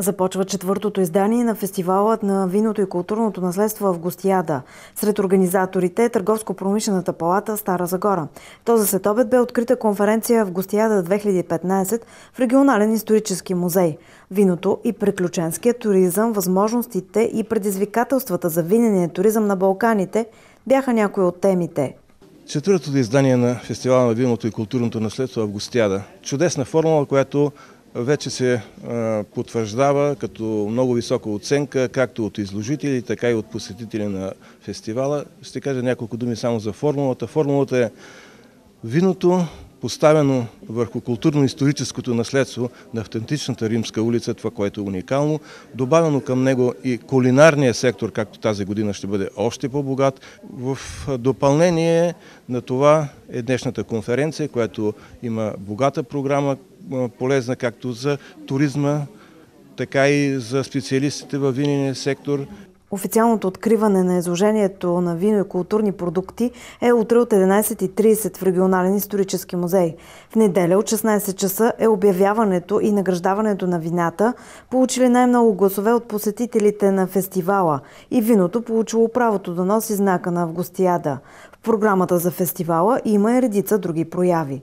Започва четвъртото издание на фестивалът на виното и културното наследство в Гостияда. Сред организаторите е Търговско-промишлената палата Стара Загора. Този следобед бе открита конференция в Гостияда 2015 в регионален исторически музей. Виното и приключенския туризъм, възможностите и предизвикателствата за винения туризъм на Балканите бяха някои от темите. Четвъртото издание на фестивала на виното и културното наследство в Гостияда. Чудесна формула, която вече се потвърждава като много висока оценка, както от изложители, така и от посетители на фестивала. Ще кажа няколко думи само за формулата. Формулата е виното, поставено върху културно-историческото наследство на автентичната римска улица, това, което е уникално, добавено към него и кулинарния сектор, както тази година ще бъде още по-богат. В допълнение на това е днешната конференция, която има богата програма, полезна както за туризма, така и за специалистите във винения сектор. Официалното откриване на изложението на вино и културни продукти е утре от 11.30 в регионален исторически музей. В неделя от 16 часа е обявяването и награждаването на вината, получили най-много гласове от посетителите на фестивала и виното получило правото да носи знака на августиада. В програмата за фестивала има и редица други прояви.